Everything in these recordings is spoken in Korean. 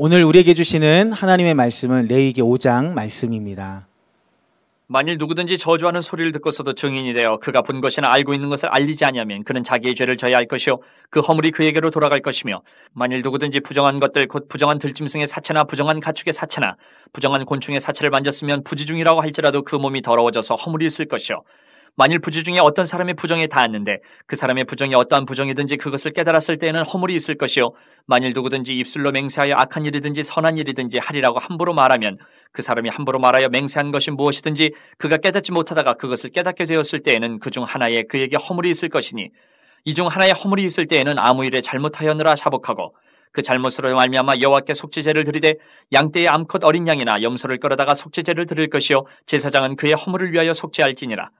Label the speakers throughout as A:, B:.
A: 오늘 우리에게 주시는 하나님의 말씀은 레위기 5장 말씀입니다.
B: 만일 누구든지 저주하는 소리를 듣고서도 증인이 되어 그가 본 것이나 알고 있는 것을 알리지 아니하면 그는 자기의 죄를 져야 할 것이요 그 허물이 그에게로 돌아갈 것이며 만일 누구든지 부정한 것들 곧 부정한 들짐승의 사체나 부정한 가축의 사체나 부정한 곤충의 사체를 만졌으면 부지중이라고 할지라도 그 몸이 더러워져서 허물이 있을 것이요 만일 부지 중에 어떤 사람의 부정에 닿았는데 그 사람의 부정이 어떠한 부정이든지 그것을 깨달았을 때에는 허물이 있을 것이요 만일 누구든지 입술로 맹세하여 악한 일이든지 선한 일이든지 하리라고 함부로 말하면 그 사람이 함부로 말하여 맹세한 것이 무엇이든지 그가 깨닫지 못하다가 그것을 깨닫게 되었을 때에는 그 중 하나에 그에게 허물이 있을 것이니 이 중 하나에 허물이 있을 때에는 아무 일에 잘못하였느라 자복하고 그 잘못으로 말미암아 여호와께 속죄제를 드리되 양떼의 암컷 어린 양이나 염소를 끌어다가 속죄제를 드릴 것이요 제사장은 그의 허물을 위하여 속죄할지니라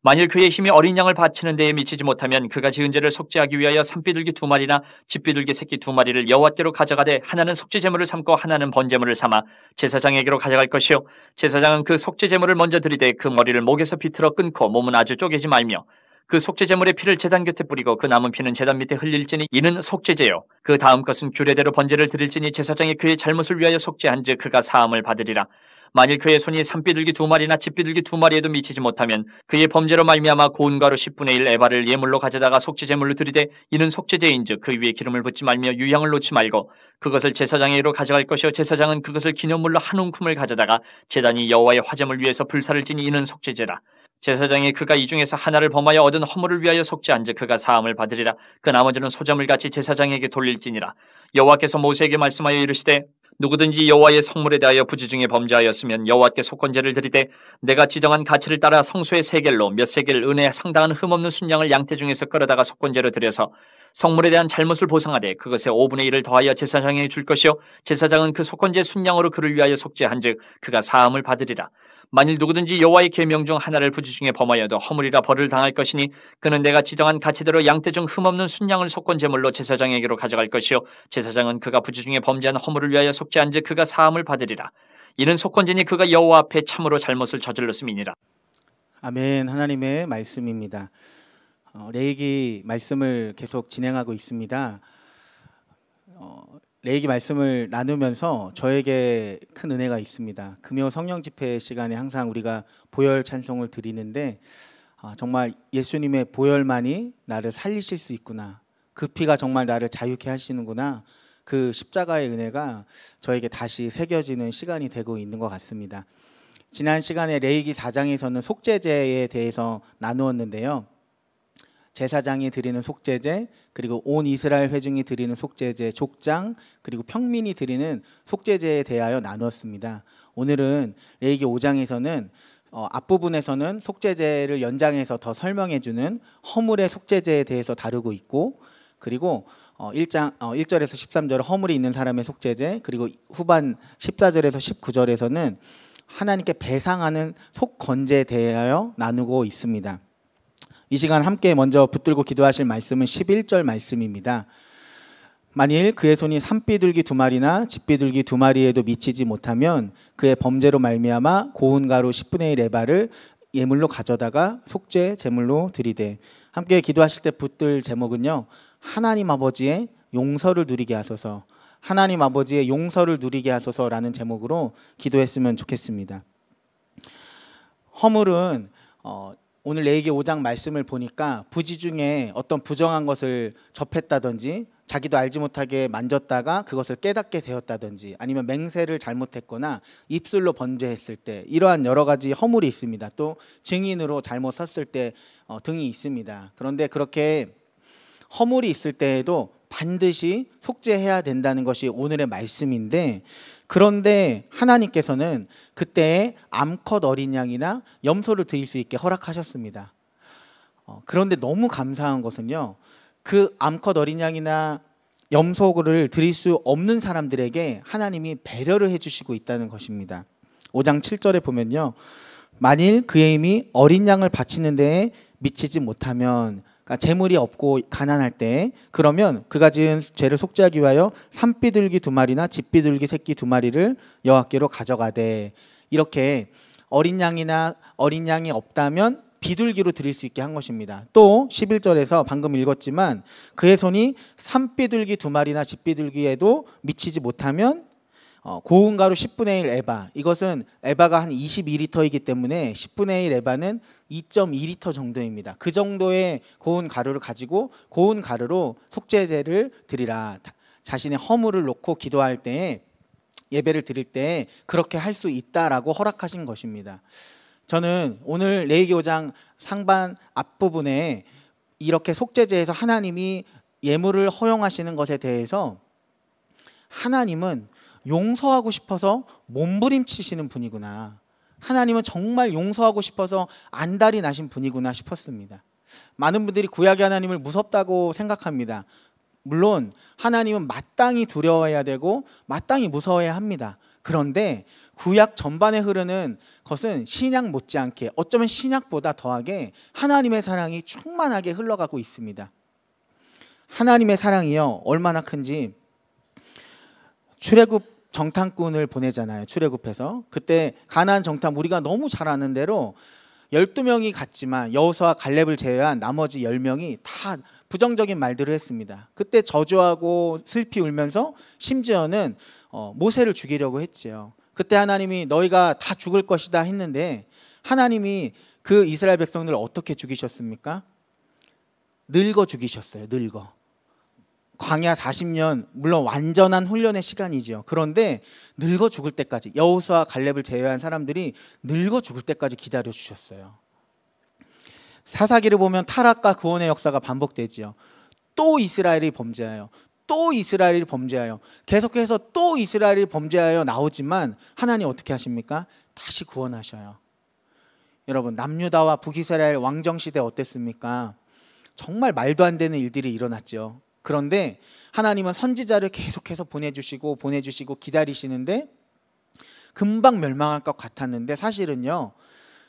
B: 만일 그의 힘이 어린 양을 바치는 데에 미치지 못하면 그가 지은 죄를 속죄하기 위하여 산비둘기 두 마리나 집비둘기 새끼 두 마리를 여호와께로 가져가되 하나는 속죄 제물을 삼고 하나는 번제물을 삼아 제사장에게로 가져갈 것이요 제사장은 그 속죄 제물을 먼저 들이되 그 머리를 목에서 비틀어 끊고 몸은 아주 쪼개지 말며 그 속죄제물의 피를 재단 곁에 뿌리고 그 남은 피는 재단 밑에 흘릴지니 이는 속죄제요. 그 다음 것은 규례대로 번제를 드릴지니 제사장이 그의 잘못을 위하여 속죄한즉 그가 사함을 받으리라. 만일 그의 손이 산비둘기 두 마리나 집비둘기 두 마리에도 미치지 못하면 그의 범죄로 말미암아 고운 가루 10분의 1 에바를 예물로 가져다가 속죄제물로 드리되 이는 속죄제인즉 그 위에 기름을 붓지 말며 유향을 놓지 말고 그것을 제사장에게로 가져갈 것이요 제사장은 그것을 기념물로 한 움큼을 가져다가 재단이 여호와의 화제물 위에서 불사를 지니 이는 속죄제라. 제사장이 그가 이 중에서 하나를 범하여 얻은 허물을 위하여 속지 앉아 그가 사함을 받으리라. 그 나머지는 소점을 같이 제사장에게 돌릴지니라. 여호와께서 모세에게 말씀하여 이르시되 누구든지 여호와의 성물에 대하여 부지중에 범죄하였으면 여호와께 속건제를 드리되 내가 지정한 가치를 따라 성소의 세겔로 몇 세겔 은혜에 상당한 흠없는 순양을 양태 중에서 끌어다가 속건제로 드려서 성물에 대한 잘못을 보상하되 그것의 5분의 1을 더하여 제사장에게 줄 것이요 제사장은 그 속건제 순양으로 그를 위하여 속죄한즉 그가 사함을 받으리라 만일 누구든지 여호와의 계명 중 하나를 부지중에 범하여도 허물이라 벌을 당할 것이니 그는 내가 지정한 가치대로 양태중 흠없는 순양을 속건 제물로 제사장에게로 가져갈 것이요 제사장은 그가 부지중에 범죄한 허물을 위하여 속죄한지 그가 사함을 받으리라 이는 속건제니 그가 여호와 앞에 참으로 잘못을 저질렀음이니라
A: 아멘 하나님의 말씀입니다 어, 레이기 말씀을 계속 진행하고 있습니다 어, 레이기 말씀을 나누면서 저에게 큰 은혜가 있습니다. 금요 성령 집회 시간에 항상 우리가 보혈 찬송을 드리는데 아, 정말 예수님의 보혈만이 나를 살리실 수 있구나. 그 피가 정말 나를 자유케 하시는구나. 그 십자가의 은혜가 저에게 다시 새겨지는 시간이 되고 있는 것 같습니다. 지난 시간에 레이기 4장에서는 속죄제에 대해서 나누었는데요. 제사장이 드리는 속죄제, 그리고 온 이스라엘 회중이 드리는 속죄제, 족장, 그리고 평민이 드리는 속죄제에 대하여 나누었습니다. 오늘은 레이기 5장에서는 어, 앞부분에서는 속죄제를 연장해서 더 설명해주는 허물의 속죄제에 대해서 다루고 있고, 그리고 어, 1장, 어, 1절에서 13절 허물이 있는 사람의 속죄제, 그리고 후반 14절에서 19절에서는 하나님께 배상하는 속건제에 대하여 나누고 있습니다. 이 시간 함께 먼저 붙들고 기도하실 말씀은 11절 말씀입니다. 만일 그의 손이 산비둘기 두 마리나 집비둘기 두 마리에도 미치지 못하면 그의 범죄로 말미암아 고운 가루 10분의 1 에바를 예물로 가져다가 속죄 제물로 드리되 함께 기도하실 때 붙들 제목은요. 하나님 아버지의 용서를 누리게 하소서. 하나님 아버지의 용서를 누리게 하소서라는 제목으로 기도했으면 좋겠습니다. 허물은 어, 오늘 레이기 5장 말씀을 보니까 부지 중에 어떤 부정한 것을 접했다든지 자기도 알지 못하게 만졌다가 그것을 깨닫게 되었다든지 아니면 맹세를 잘못했거나 입술로 번제했을 때 이러한 여러 가지 허물이 있습니다. 또 증인으로 잘못 섰을 때 어, 등이 있습니다. 그런데 그렇게 허물이 있을 때에도 반드시 속죄해야 된다는 것이 오늘의 말씀인데 그런데 하나님께서는 그때 암컷 어린 양이나 염소를 드릴 수 있게 허락하셨습니다. 어, 그런데 너무 감사한 것은요. 그 암컷 어린 양이나 염소를 드릴 수 없는 사람들에게 하나님이 배려를 해주시고 있다는 것입니다. 5장 7절에 보면요. 만일 그의 힘이 어린 양을 바치는 데에 미치지 못하면 그러니까 재물이 없고 가난할 때 그러면 그가 지은 죄를 속죄하기 위하여 산비둘기 두 마리나 집비둘기 새끼 두 마리를 여호와께로 가져가되 이렇게 어린 양이나 어린 양이 없다면 비둘기로 드릴 수 있게 한 것입니다. 또 11절에서 방금 읽었지만 그의 손이 산비둘기 두 마리나 집비둘기에도 미치지 못하면 어, 고운가루 10분의 1 에바 이것은 에바가 한 22리터이기 때문에 10분의 1 에바는 2.2리터 정도입니다. 그 정도의 고운 가루를 가지고 고운 가루로 속죄제를 드리라. 자신의 허물을 놓고 기도할 때 예배를 드릴 때 그렇게 할 수 있다라고 허락하신 것입니다. 저는 오늘 레이교장 상반 앞부분에 이렇게 속죄제에서 하나님이 예물을 허용하시는 것에 대해서 하나님은 용서하고 싶어서 몸부림치시는 분이구나. 하나님은 정말 용서하고 싶어서 안달이 나신 분이구나 싶었습니다. 많은 분들이 구약의 하나님을 무섭다고 생각합니다. 물론 하나님은 마땅히 두려워해야 되고 마땅히 무서워해야 합니다. 그런데 구약 전반에 흐르는 것은 신약 못지않게 어쩌면 신약보다 더하게 하나님의 사랑이 충만하게 흘러가고 있습니다. 하나님의 사랑이요 얼마나 큰지 출애굽 정탐꾼을 보내잖아요. 출애굽해서. 그때 가나안 정탐 우리가 너무 잘 아는 대로 12명이 갔지만 여호수아 갈렙을 제외한 나머지 10명이 다 부정적인 말들을 했습니다. 그때 저주하고 슬피 울면서 심지어는 어, 모세를 죽이려고 했지요. 그때 하나님이 너희가 다 죽을 것이다 했는데 하나님이 그 이스라엘 백성들을 어떻게 죽이셨습니까? 늙어 죽이셨어요. 늙어. 광야 40년 물론 완전한 훈련의 시간이지요. 그런데 늙어 죽을 때까지 여호수아 갈렙을 제외한 사람들이 늙어 죽을 때까지 기다려 주셨어요. 사사기를 보면 타락과 구원의 역사가 반복되지요. 또 이스라엘이 범죄하여 또 이스라엘이 범죄하여 계속해서 또 이스라엘이 범죄하여 나오지만 하나님 어떻게 하십니까? 다시 구원하셔요. 여러분 남유다와 북이스라엘 왕정 시대 어땠습니까? 정말 말도 안 되는 일들이 일어났죠. 그런데 하나님은 선지자를 계속해서 보내주시고 보내주시고 기다리시는데 금방 멸망할 것 같았는데 사실은요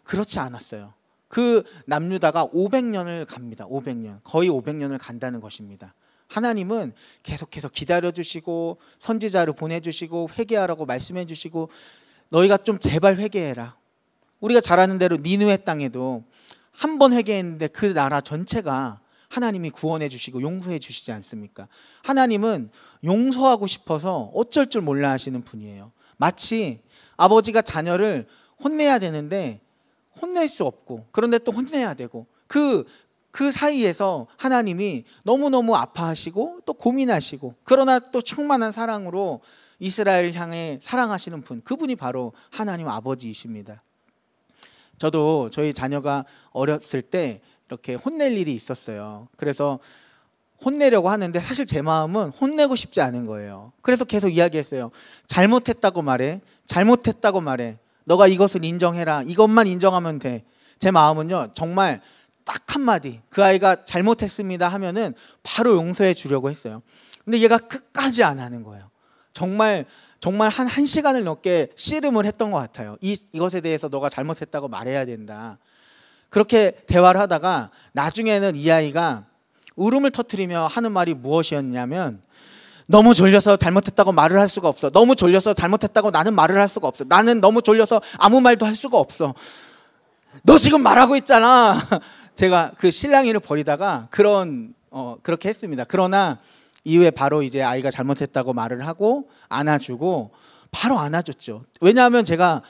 A: 그렇지 않았어요. 그 남유다가 500년을 갑니다. 500년 거의 500년을 간다는 것입니다. 하나님은 계속해서 기다려 주시고 선지자를 보내 주시고 회개하라고 말씀해 주시고 너희가 좀 제발 회개해라. 우리가 잘 아는 대로 니누의 땅에도 한 번 회개했는데 그 나라 전체가 하나님이 구원해 주시고 용서해 주시지 않습니까? 하나님은 용서하고 싶어서 어쩔 줄 몰라 하시는 분이에요. 마치 아버지가 자녀를 혼내야 되는데 혼낼 수 없고 그런데 또 혼내야 되고 그그 그 사이에서 하나님이 너무너무 아파하시고 또 고민하시고 그러나 또 충만한 사랑으로 이스라엘 향해 사랑하시는 분 그분이 바로 하나님 아버지이십니다. 저도 저희 자녀가 어렸을 때 이렇게 혼낼 일이 있었어요. 그래서 혼내려고 하는데 사실 제 마음은 혼내고 싶지 않은 거예요. 그래서 계속 이야기했어요. 잘못했다고 말해. 잘못했다고 말해. 너가 이것을 인정해라. 이것만 인정하면 돼. 제 마음은요. 정말 딱 한마디. 그 아이가 잘못했습니다 하면은 바로 용서해 주려고 했어요. 근데 얘가 끝까지 안 하는 거예요. 정말 정말 한 1시간을 넘게 씨름을 했던 것 같아요. 이, 이것에 대해서 너가 잘못했다고 말해야 된다. 그렇게 대화를 하다가 나중에는 이 아이가 울음을 터뜨리며 하는 말이 무엇이었냐면 너무 졸려서 잘못했다고 말을 할 수가 없어. 너무 졸려서 잘못했다고 나는 말을 할 수가 없어. 나는 너무 졸려서 아무 말도 할 수가 없어. 너 지금 말하고 있잖아. 제가 그 실랑이를 벌이다가 그런 어, 그렇게 했습니다. 그러나 이후에 바로 이제 아이가 잘못했다고 말을 하고 안아주고 바로 안아줬죠. 왜냐하면 제가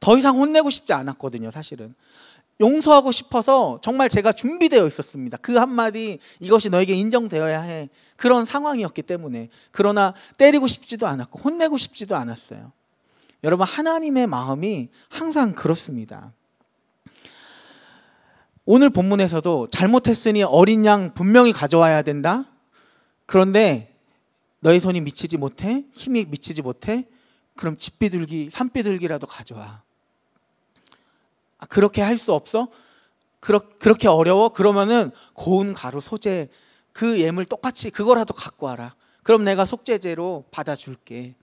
A: 더 이상 혼내고 싶지 않았거든요, 사실은. 용서하고 싶어서 정말 제가 준비되어 있었습니다. 그 한마디 이것이 너에게 인정되어야 해. 그런 상황이었기 때문에. 그러나 때리고 싶지도 않았고 혼내고 싶지도 않았어요. 여러분, 하나님의 마음이 항상 그렇습니다. 오늘 본문에서도 잘못했으니 어린 양 분명히 가져와야 된다. 그런데 너의 손이 미치지 못해? 힘이 미치지 못해? 그럼 집비둘기, 산비둘기라도 가져와. 아, 그렇게 할 수 없어? 그러, 그렇게 어려워? 그러면은 고운 가루 소재 그 예물 똑같이 그거라도 갖고 와라. 그럼 내가 속죄제로 받아줄게.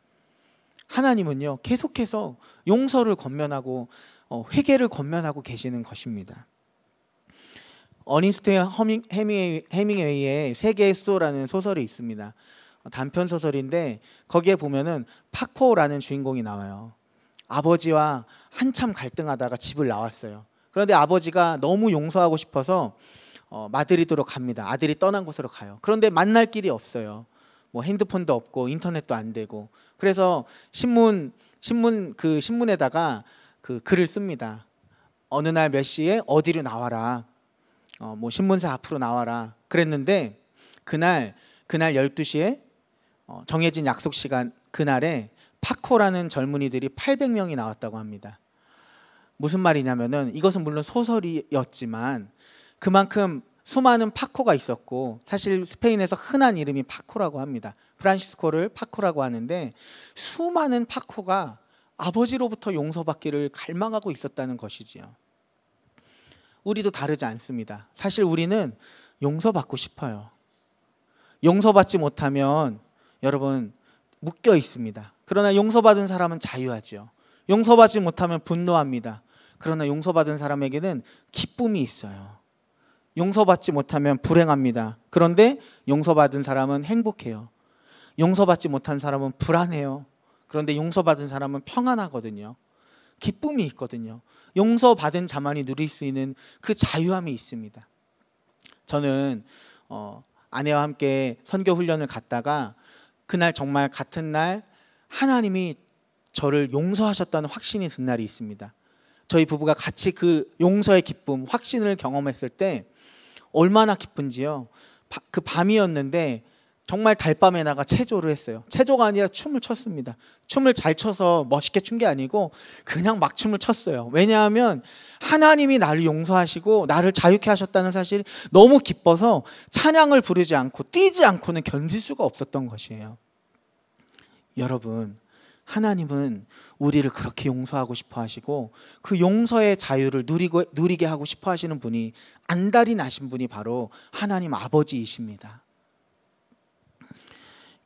A: 하나님은요 계속해서 용서를 건면하고 어, 회개를 건면하고 계시는 것입니다. 어니스트 허밍, 해밍웨이, 해밍웨이의 세계의 수라는 소설이 있습니다. 단편 소설인데 거기에 보면은 파코라는 주인공이 나와요. 아버지와 한참 갈등하다가 집을 나왔어요. 그런데 아버지가 너무 용서하고 싶어서 어, 마드리드로 갑니다. 아들이 떠난 곳으로 가요. 그런데 만날 길이 없어요. 뭐 핸드폰도 없고 인터넷도 안 되고 그래서 신문 신문 그 신문에다가 그 글을 씁니다. 어느 날 몇 시에 어디로 나와라. 어, 뭐 신문사 앞으로 나와라. 그랬는데 그날 그날 12시에 어, 정해진 약속 시간 그날에 파코라는 젊은이들이 800명이 나왔다고 합니다. 무슨 말이냐면은 이것은 물론 소설이었지만 그만큼 수많은 파코가 있었고 사실 스페인에서 흔한 이름이 파코라고 합니다. 프란시스코를 파코라고 하는데 수많은 파코가 아버지로부터 용서받기를 갈망하고 있었다는 것이지요. 우리도 다르지 않습니다. 사실 우리는 용서받고 싶어요. 용서받지 못하면 여러분 묶여 있습니다. 그러나 용서받은 사람은 자유하지요. 용서받지 못하면 분노합니다. 그러나 용서받은 사람에게는 기쁨이 있어요. 용서받지 못하면 불행합니다. 그런데 용서받은 사람은 행복해요. 용서받지 못한 사람은 불안해요. 그런데 용서받은 사람은 평안하거든요. 기쁨이 있거든요. 용서받은 자만이 누릴 수 있는 그 자유함이 있습니다. 저는 어, 아내와 함께 선교 훈련을 갔다가 그날 정말 같은 날 하나님이 저를 용서하셨다는 확신이 든 날이 있습니다. 저희 부부가 같이 그 용서의 기쁨, 확신을 경험했을 때 얼마나 기쁜지요. 바, 그 밤이었는데 정말 달밤에 나가 체조를 했어요. 체조가 아니라 춤을 췄습니다. 춤을 잘 춰서 멋있게 춘 게 아니고 그냥 막 춤을 췄어요. 왜냐하면 하나님이 나를 용서하시고 나를 자유케 하셨다는 사실이 너무 기뻐서 찬양을 부르지 않고 뛰지 않고는 견딜 수가 없었던 것이에요. 여러분, 하나님은 우리를 그렇게 용서하고 싶어 하시고 그 용서의 자유를 누리고, 누리게 하고 싶어 하시는 분이 안달이 나신 분이 바로 하나님 아버지이십니다.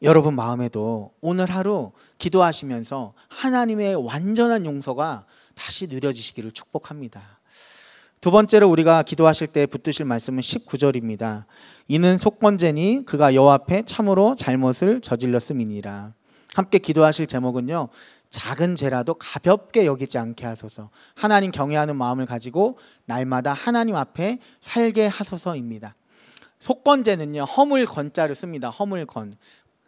A: 여러분 마음에도 오늘 하루 기도하시면서 하나님의 완전한 용서가 다시 누려지시기를 축복합니다. 두 번째로 우리가 기도하실 때 붙드실 말씀은 19절입니다. 이는 속건제니 그가 여 앞에 참으로 잘못을 저질렀음이니라. 함께 기도하실 제목은요. 작은 죄라도 가볍게 여기지 않게 하소서. 하나님 경외하는 마음을 가지고 날마다 하나님 앞에 살게 하소서입니다. 속건제는요. 허물 건자를 씁니다. 허물 건.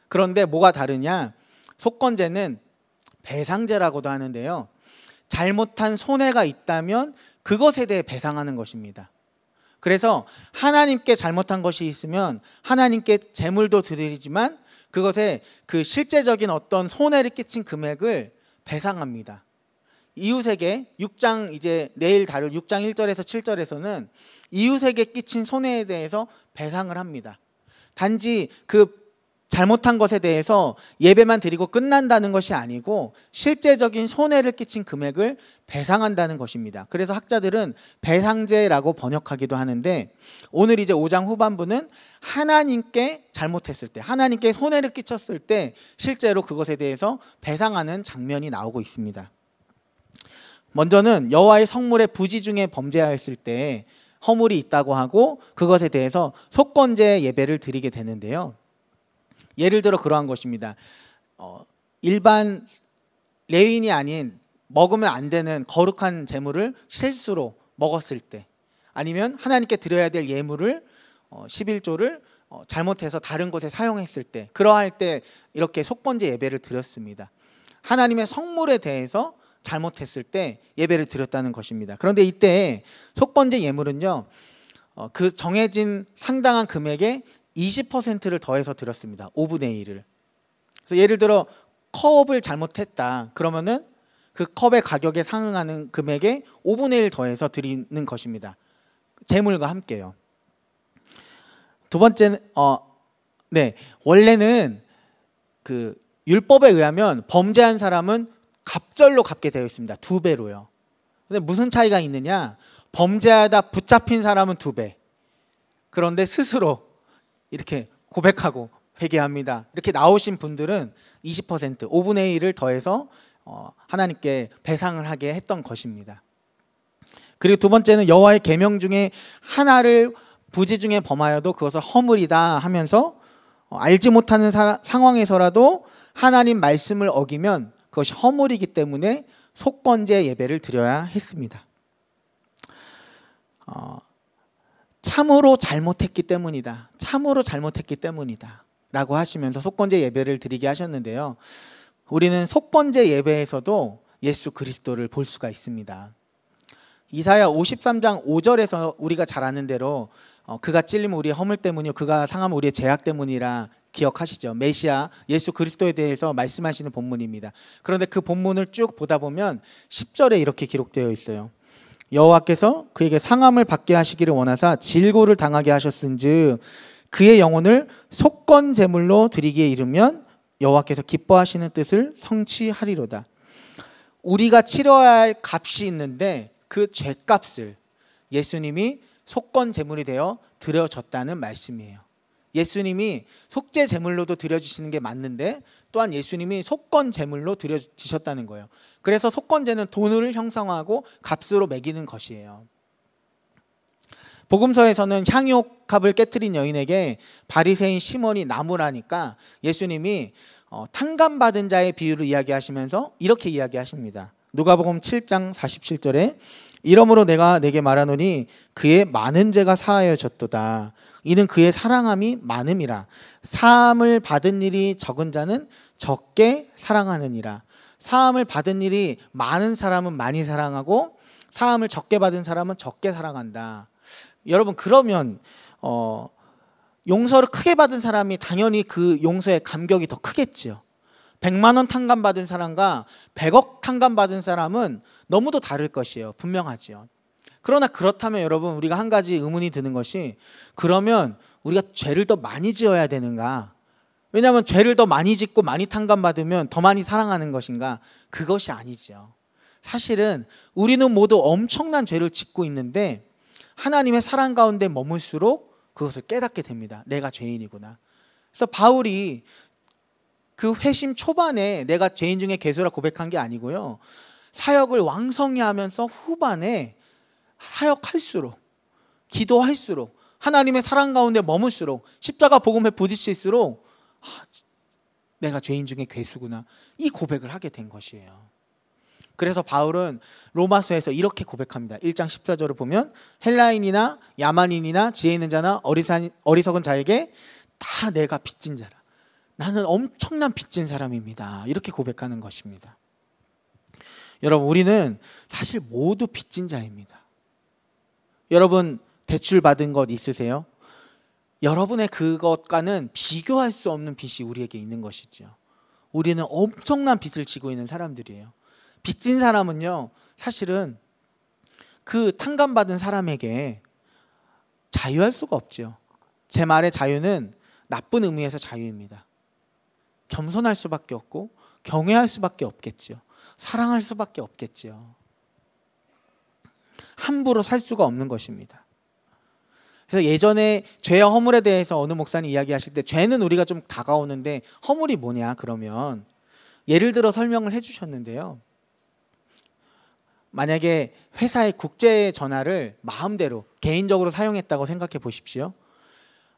A: 그런데 뭐가 다르냐? 속건제는 배상제라고도 하는데요. 잘못한 손해가 있다면 그것에 대해 배상하는 것입니다. 그래서 하나님께 잘못한 것이 있으면 하나님께 재물도 드리지만 그것에 그 실제적인 어떤 손해를 끼친 금액을 배상합니다. 이웃에게 6장 이제 내일 다룰 6장 1절에서 7절에서는 이웃에게 끼친 손해에 대해서 배상을 합니다. 단지 그 잘못한 것에 대해서 예배만 드리고 끝난다는 것이 아니고 실제적인 손해를 끼친 금액을 배상한다는 것입니다. 그래서 학자들은 배상제라고 번역하기도 하는데 오늘 이제 5장 후반부는 하나님께 잘못했을 때 하나님께 손해를 끼쳤을 때 실제로 그것에 대해서 배상하는 장면이 나오고 있습니다. 먼저는 여호와의 성물의 부지 중에 범죄하였을 때 허물이 있다고 하고 그것에 대해서 속건제 예배를 드리게 되는데요. 예를 들어 그러한 것입니다. 어, 일반 레인이 아닌 먹으면 안 되는 거룩한 재물을 실수로 먹었을 때 아니면 하나님께 드려야 될 예물을 어, 11조를 어, 잘못해서 다른 곳에 사용했을 때 그러할 때 이렇게 속번제 예배를 드렸습니다. 하나님의 성물에 대해서 잘못했을 때 예배를 드렸다는 것입니다. 그런데 이때 속번제 예물은요. 어, 그 정해진 상당한 금액의 20%를 더해서 드렸습니다. 5분의 1을. 그래서 예를 들어 컵을 잘못했다. 그러면은 그 컵의 가격에 상응하는 금액에 5분의 1 더해서 드리는 것입니다. 재물과 함께요. 두 번째는 어 네. 원래는 그 율법에 의하면 범죄한 사람은 갑절로 갚게 되어 있습니다. 두 배로요. 근데 무슨 차이가 있느냐? 범죄하다 붙잡힌 사람은 두 배. 그런데 스스로 이렇게 고백하고 회개합니다. 이렇게 나오신 분들은 20% 5분의 1을 더해서 어, 하나님께 배상을 하게 했던 것입니다. 그리고 두 번째는 여호와의 계명 중에 하나를 부지 중에 범하여도 그것을 허물이다 하면서 어, 알지 못하는 사, 상황에서라도 하나님 말씀을 어기면 그것이 허물이기 때문에 속건제 예배를 드려야 했습니다. 어, 참으로 잘못했기 때문이다. 참으로 잘못했기 때문이다. 라고 하시면서 속건제 예배를 드리게 하셨는데요. 우리는 속건제 예배에서도 예수 그리스도를 볼 수가 있습니다. 이사야 53장 5절에서 우리가 잘 아는 대로 어, 그가 찔리면 우리의 허물 때문이요 그가 상하면 우리의 죄악 때문이라 기억하시죠. 메시아 예수 그리스도에 대해서 말씀하시는 본문입니다. 그런데 그 본문을 쭉 보다 보면 10절에 이렇게 기록되어 있어요. 여호와께서 그에게 상함을 받게 하시기를 원하사 질고를 당하게 하셨은즉 그의 영혼을 속건 제물로 드리기에 이르면 여호와께서 기뻐하시는 뜻을 성취하리로다. 우리가 치러야 할 값이 있는데 그 죄값을 예수님이 속건 제물이 되어 드려졌다는 말씀이에요. 예수님이 속죄 제물로도 드려지시는 게 맞는데 또한 예수님이 속건 제물로 드려지셨다는 거예요. 그래서 속건제는 돈을 형성하고 값으로 매기는 것이에요. 복음서에서는 향유값을 깨뜨린 여인에게 바리새인 시몬이 나무라니까 예수님이 어, 탕감 받은 자의 비유를 이야기하시면서 이렇게 이야기하십니다. 누가복음 7장 47절에 이러므로 내가 내게 말하노니 그의 많은 죄가 사하여졌도다. 이는 그의 사랑함이 많음이라 사함을 받은 일이 적은 자는 적게 사랑하느니라 사함을 받은 일이 많은 사람은 많이 사랑하고 사함을 적게 받은 사람은 적게 사랑한다 여러분 그러면 어, 용서를 크게 받은 사람이 당연히 그 용서의 감격이 더 크겠지요 100만 원 탕감 받은 사람과 100억 탕감 받은 사람은 너무도 다를 것이에요 분명하지요 그러나 그렇다면 여러분 우리가 한 가지 의문이 드는 것이 그러면 우리가 죄를 더 많이 지어야 되는가? 왜냐하면 죄를 더 많이 짓고 많이 탕감받으면 더 많이 사랑하는 것인가? 그것이 아니지요. 사실은 우리는 모두 엄청난 죄를 짓고 있는데 하나님의 사랑 가운데 머물수록 그것을 깨닫게 됩니다. 내가 죄인이구나. 그래서 바울이 그 회심 초반에 내가 죄인 중에 개수라 고백한 게 아니고요. 사역을 왕성히 하면서 후반에 사역할수록 기도할수록 하나님의 사랑 가운데 머물수록 십자가 복음에 부딪힐수록 아, 내가 죄인 중에 괴수구나 이 고백을 하게 된 것이에요. 그래서 바울은 로마서에서 이렇게 고백합니다. 1장 14절을 보면 헬라인이나 야만인이나 지혜 있는 자나 어리석은 자에게 다 내가 빚진 자라. 나는 엄청난 빚진 사람입니다. 이렇게 고백하는 것입니다. 여러분 우리는 사실 모두 빚진 자입니다. 여러분 대출 받은 것 있으세요? 여러분의 그것과는 비교할 수 없는 빚이 우리에게 있는 것이지요. 우리는 엄청난 빚을 지고 있는 사람들이에요. 빚진 사람은요, 사실은 그 탕감받은 사람에게 자유할 수가 없지요. 제 말의 자유는 나쁜 의미에서 자유입니다. 겸손할 수밖에 없고 경외할 수밖에 없겠지요. 사랑할 수밖에 없겠지요. 함부로 살 수가 없는 것입니다. 그래서 예전에 죄와 허물에 대해서 어느 목사님 이야기하실 때 죄는 우리가 좀 다가오는데 허물이 뭐냐 그러면 예를 들어 설명을 해주셨는데요. 만약에 회사의 국제 전화를 마음대로 개인적으로 사용했다고 생각해 보십시오.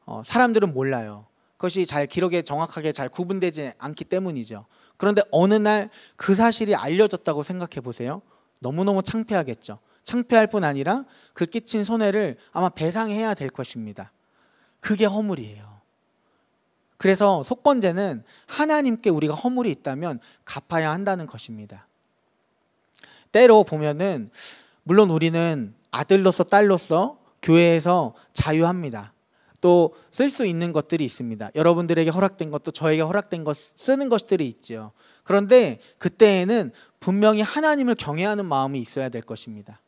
A: 어, 사람들은 몰라요. 그것이 잘 기록에 정확하게 잘 구분되지 않기 때문이죠. 그런데 어느 날 그 사실이 알려졌다고 생각해 보세요. 너무너무 창피하겠죠. 창피할 뿐 아니라 그 끼친 손해를 아마 배상해야 될 것입니다. 그게 허물이에요. 그래서 속건제는 하나님께 우리가 허물이 있다면 갚아야 한다는 것입니다. 때로 보면은 물론 우리는 아들로서 딸로서 교회에서 자유합니다. 또 쓸 수 있는 것들이 있습니다. 여러분들에게 허락된 것도 저에게 허락된 것 쓰는 것들이 있죠 그런데 그때에는 분명히 하나님을 경외하는 마음이 있어야 될 것입니다.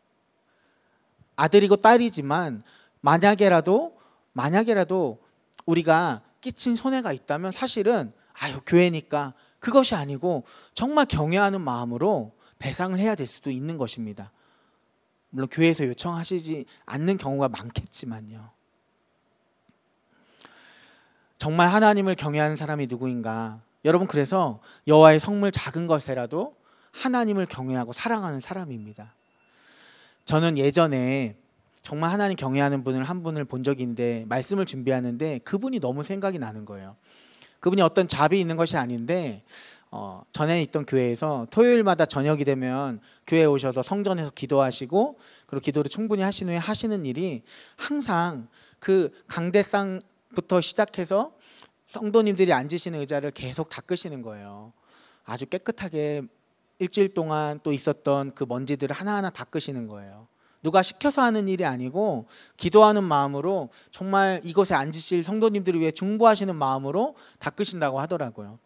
A: 아들이고 딸이지만 만약에라도 만약에라도 우리가 끼친 손해가 있다면 사실은 아유 교회니까 그것이 아니고 정말 경외하는 마음으로 배상을 해야 될 수도 있는 것입니다. 물론 교회에서 요청하시지 않는 경우가 많겠지만요. 정말 하나님을 경외하는 사람이 누구인가? 여러분 그래서 여호와의 성물 작은 것에라도 하나님을 경외하고 사랑하는 사람입니다. 저는 예전에 정말 하나님 경외하는 분을 한 분을 본 적인데 말씀을 준비하는데 그분이 너무 생각이 나는 거예요. 그분이 어떤 잡이 있는 것이 아닌데 어, 전에 있던 교회에서 토요일마다 저녁이 되면 교회에 오셔서 성전에서 기도하시고 그리고 기도를 충분히 하신 후에 하시는 일이 항상 그 강대상부터 시작해서 성도님들이 앉으시는 의자를 계속 닦으시는 거예요. 아주 깨끗하게 일주일 동안 또 있었던 그 먼지들을 하나하나 닦으시는 거예요. 누가 시켜서 하는 일이 아니고 기도하는 마음으로 정말 이곳에 앉으실 성도님들을 위해 중보하시는 마음으로 닦으신다고 하더라고요.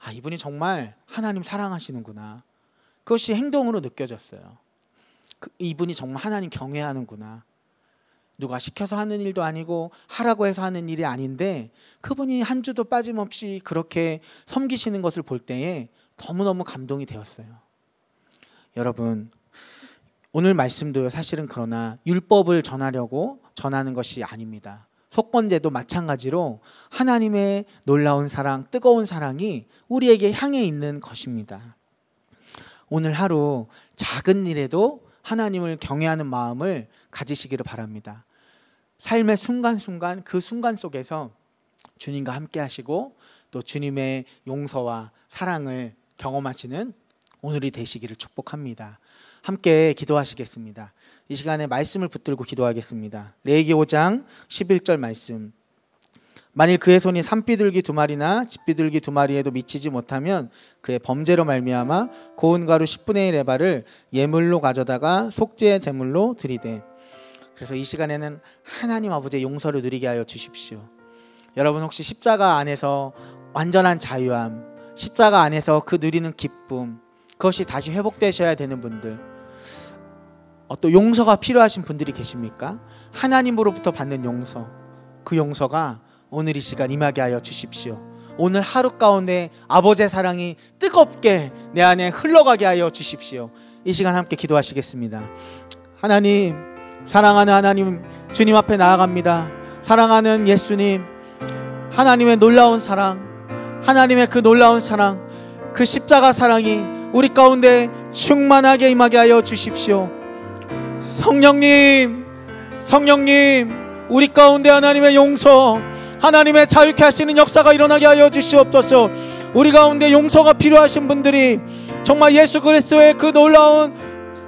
A: 아, 이분이 정말 하나님 사랑하시는구나. 그것이 행동으로 느껴졌어요. 그, 이분이 정말 하나님 경외하는구나. 누가 시켜서 하는 일도 아니고 하라고 해서 하는 일이 아닌데 그분이 한 주도 빠짐없이 그렇게 섬기시는 것을 볼 때에 너무너무 감동이 되었어요. 여러분, 오늘 말씀도 사실은 그러나 율법을 전하려고 전하는 것이 아닙니다. 속건제도 마찬가지로 하나님의 놀라운 사랑, 뜨거운 사랑이 우리에게 향해 있는 것입니다. 오늘 하루 작은 일에도 하나님을 경외하는 마음을 가지시기를 바랍니다. 삶의 순간순간 그 순간 속에서 주님과 함께 하시고 또 주님의 용서와 사랑을 경험하시는 오늘이 되시기를 축복합니다. 함께 기도하시겠습니다. 이 시간에 말씀을 붙들고 기도하겠습니다. 레이기 5장 11절 말씀. 만일 그의 손이 산비둘기 두 마리나 집비둘기 두 마리에도 미치지 못하면 그의 범죄로 말미암아 고운 가루 10분의 1 에바를 예물로 가져다가 속죄의 제물로 드리되 그래서 이 시간에는 하나님 아버지의 용서를 누리게 하여 주십시오. 여러분 혹시 십자가 안에서 완전한 자유함 십자가 안에서 그 누리는 기쁨 그것이 다시 회복되셔야 되는 분들 어, 또 용서가 필요하신 분들이 계십니까? 하나님으로부터 받는 용서 그 용서가 오늘 이 시간 임하게 하여 주십시오 오늘 하루 가운데 아버지의 사랑이 뜨겁게 내 안에 흘러가게 하여 주십시오 이 시간 함께 기도하시겠습니다 하나님 사랑하는 하나님 주님 앞에 나아갑니다 사랑하는 예수님 하나님의 놀라운 사랑 하나님의 그 놀라운 사랑, 그 십자가 사랑이 우리 가운데 충만하게 임하게 하여 주십시오. 성령님, 성령님, 우리 가운데 하나님의 용서, 하나님의 자유케 하시는 역사가 일어나게 하여 주시옵소서. 우리 가운데 용서가 필요하신 분들이 정말 예수 그리스도의 그 놀라운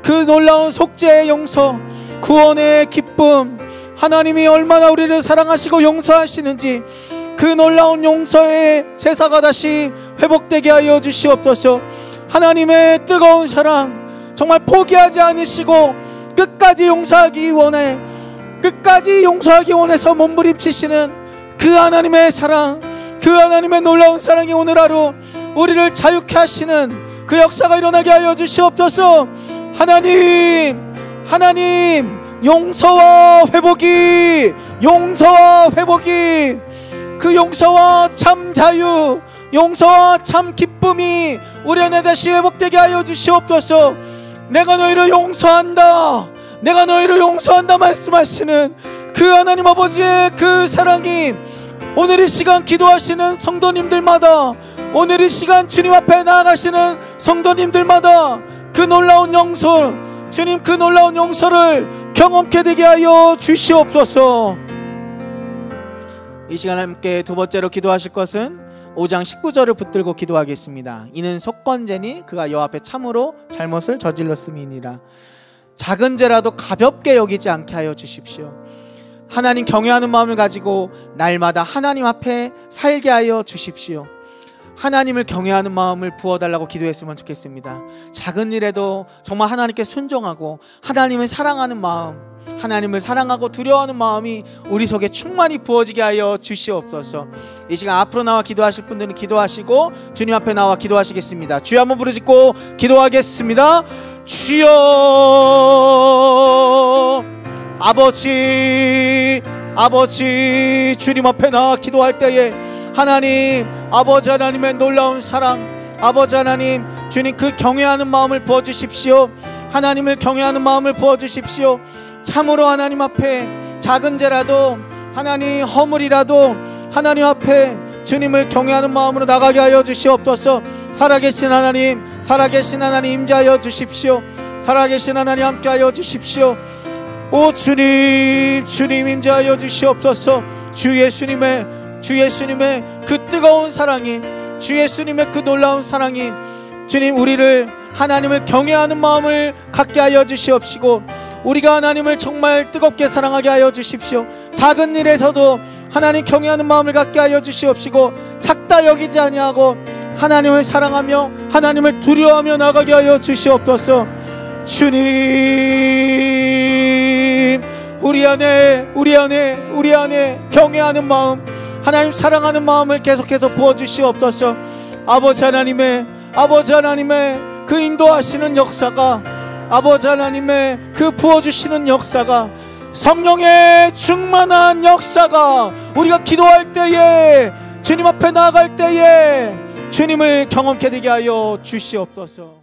A: 그 놀라운 속죄의 용서, 구원의 기쁨, 하나님이 얼마나 우리를 사랑하시고 용서하시는지 그 놀라운 용서의 세사가 다시 회복되게 하여 주시옵소서. 하나님의 뜨거운 사랑 정말 포기하지 않으시고 끝까지 용서하기 원해 끝까지 용서하기 원해서 몸부림치시는 그 하나님의 사랑 그 하나님의 놀라운 사랑이 오늘 하루 우리를 자유케 하시는 그 역사가 일어나게 하여 주시옵소서. 하나님 하나님 용서와 회복이 용서와 회복이 그 용서와 참 자유 용서와 참 기쁨이 우리 안에 다시 회복되게 하여 주시옵소서 내가 너희를 용서한다 내가 너희를 용서한다 말씀하시는 그 하나님 아버지의 그 사랑이 오늘 이 시간 기도하시는 성도님들마다 오늘 이 시간 주님 앞에 나아가시는 성도님들마다 그 놀라운 용서 주님 그 놀라운 용서를 경험케 되게 하여 주시옵소서 이 시간 함께 두 번째로 기도하실 것은 5장 19절을 붙들고 기도하겠습니다. 이는 속건제니 그가 여 앞에 참으로 잘못을 저질렀음이니라. 작은 죄라도 가볍게 여기지 않게 하여 주십시오. 하나님 경외하는 마음을 가지고 날마다 하나님 앞에 살게 하여 주십시오. 하나님을 경외하는 마음을 부어달라고 기도했으면 좋겠습니다. 작은 일에도 정말 하나님께 순종하고 하나님을 사랑하는 마음, 하나님을 사랑하고 두려워하는 마음이 우리 속에 충만히 부어지게 하여 주시옵소서. 이 시간 앞으로 나와 기도하실 분들은 기도하시고 주님 앞에 나와 기도하시겠습니다. 주여 한번 부르짖고 기도하겠습니다. 주여 아버지 아버지 주님 앞에 나와 기도할 때에 하나님 아버지 하나님의 놀라운 사랑 아버지 하나님 주님 그 경외하는 마음을 부어주십시오 하나님을 경외하는 마음을 부어주십시오 참으로 하나님 앞에 작은 죄라도 하나님 허물이라도 하나님 앞에 주님을 경외하는 마음으로 나가게 하여 주시옵소서 살아계신 하나님 살아계신 하나님 임자하여 주십시오 살아계신 하나님 함께하여 주십시오 오 주님 주님 임자하여 주시옵소서 주 예수님의 주 예수님의 그 뜨거운 사랑이 주 예수님의 그 놀라운 사랑이 주님 우리를 하나님을 경외하는 마음을 갖게 하여 주시옵시고 우리가 하나님을 정말 뜨겁게 사랑하게 하여 주십시오. 작은 일에서도 하나님 경외하는 마음을 갖게 하여 주시옵시고 작다 여기지 아니하고 하나님을 사랑하며 하나님을 두려워하며 나가게 하여 주시옵소서. 주님 우리 안에 우리 안에 우리 안에 경외하는 마음 하나님 사랑하는 마음을 계속해서 부어 주시옵소서. 아버지 하나님의 아버지 하나님의 그 인도하시는 역사가 아버지 하나님의 그 부어주시는 역사가 성령의 충만한 역사가 우리가 기도할 때에 주님 앞에 나아갈 때에 주님을 경험케 되게 하여 주시옵소서.